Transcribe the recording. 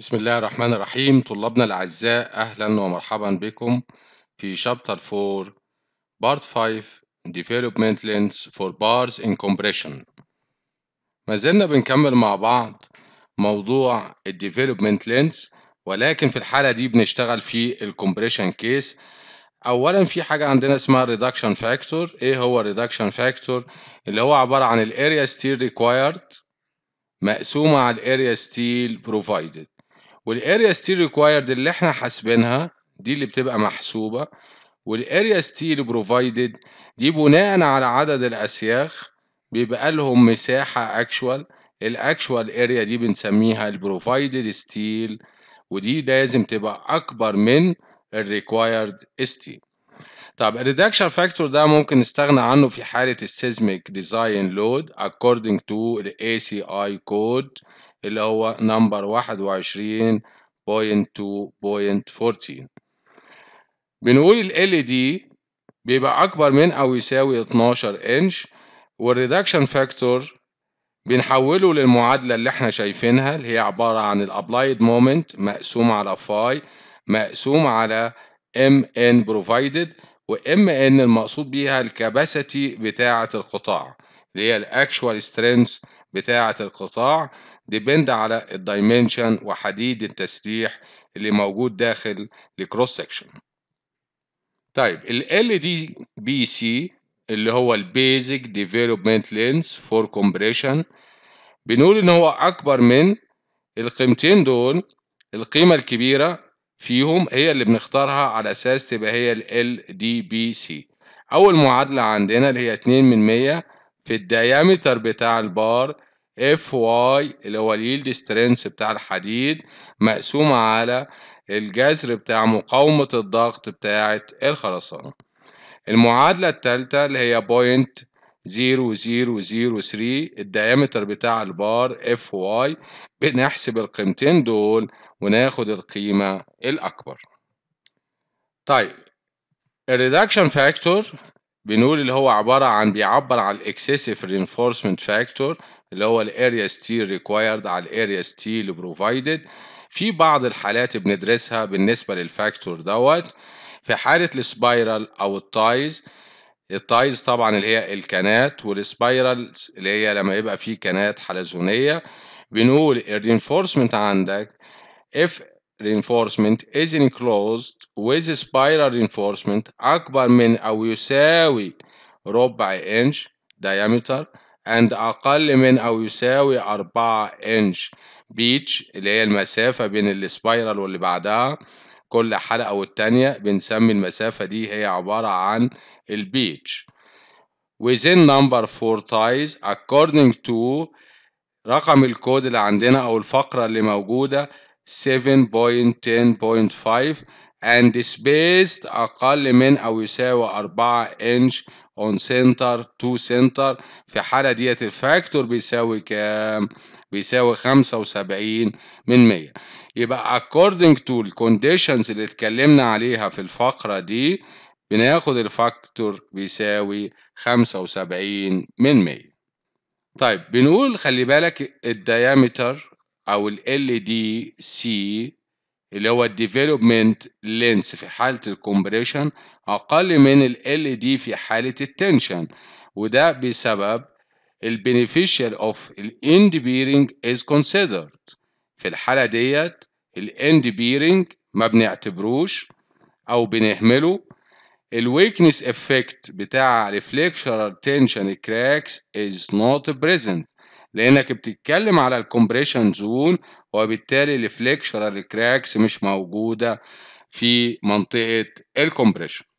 بسم الله الرحمن الرحيم طلابنا الأعزاء أهلا ومرحبا بكم في شابتر 4 بارت 5 Development لينز for Bars in Compression ما زلنا بنكمل مع بعض موضوع الديفلوبمنت Development ولكن في الحالة دي بنشتغل في الكومبريشن Compression Case أولا في حاجة عندنا اسمها Reduction Factor إيه هو Reduction Factor اللي هو عبارة عن الاريا Area Steel Required مقسومة على الاريا Area Steel Provided والاريا ستيل ريكوايرد اللي احنا حاسبينها دي اللي بتبقى محسوبه والاريا ستيل بروفايدد دي بناء على عدد الاسياخ بيبقى لهم مساحه اكشوال الاكشوال اريا دي بنسميها البروفايدد ستيل ودي لازم تبقى اكبر من الريكوايرد ستيل طب الريدكشن فاكتور ده ممكن نستغنى عنه في حالة السيزميك ديزاين لود according to سي ACI code اللي هو نمبر واحد وعشرين بوينت تو بوينت فورتين بنقول ال LED بيبقى أكبر من أو يساوي 12 إنش والريدكشن فاكتور بنحوله للمعادلة اللي احنا شايفينها اللي هي عبارة عن الابلايد مومنت مقسوم على فاي مقسوم على ام ان بروفايدد وام ان المقصود بيها الكباسيتي بتاعة القطاع اللي هي الاكشوال سترينث بتاعة القطاع ديبند على الدايمنشن وحديد التسريح اللي موجود داخل الكروس سكشن طيب ال دي بي سي اللي هو البيزك ديفلوبمنت لينس فور كومبريشن بنقول ان هو اكبر من القيمتين دول القيمه الكبيره فيهم هي اللي بنختارها على اساس تبقى هي ال دي بي سي اول معادله عندنا اللي هي 2 من 100 في الديامتر بتاع البار اف واي اللي هو اليلد سترينث بتاع الحديد مقسومة على الجذر بتاع مقاومة الضغط بتاعة الخرسانة المعادلة التالتة اللي هي بوينت ثري الديامتر بتاع البار اف واي بنحسب القيمتين دول وناخد القيمة الأكبر طيب الريدكشن فاكتور بنقول اللي هو عبارة عن بيعبر عن الاكسسيف reinforcement فاكتور اللي هو الاريا ستيل ريكوايرد على الاريا ستيل بروفايدد في بعض الحالات بندرسها بالنسبة للفاكتور دوت في حالة السبايرال أو التايز التايز طبعا اللي هي الكنات والسبايرال اللي هي لما يبقى فيه كنات حلزونية بنقول الرينفورسمنت عندك اف reinforcement is enclosed with spiral reinforcement أكبر من أو يساوي ربع إنش diameter and أقل من أو يساوي أربعة إنش بيتش اللي هي المسافة بين السبايرال واللي بعدها كل حلقة والتانية بنسمي المسافة دي هي عبارة عن البيتش within number four ties according to رقم الكود اللي عندنا أو الفقرة اللي موجودة 7.10.5 and spaced أقل من أو يساوي 4 inch on center to center في الحالة ديت الفاكتور بيساوي كام؟ بيساوي 75 من 100 يبقى according to الكونديشنز اللي اتكلمنا عليها في الفقرة دي بناخد الفاكتور بيساوي 75 من 100 طيب بنقول خلي بالك الديامتر او ال دي سي اللي هو الديفلوبمنت لينس في حاله الكومبريشن اقل من ال دي e في حاله التنشن وده بسبب البينيفيشال اوف الاند بيرنج از كونسيدرد في الحاله ديت الاند بيرنج ما بنعتبروش او بنهمله الويكنس افكت بتاع الفليكشرال تنشن كراكس از نوت بريزنت لانك بتتكلم على الكومبريشن زون وبالتالي الفليكشرال كراكس مش موجوده في منطقه الكومبريشن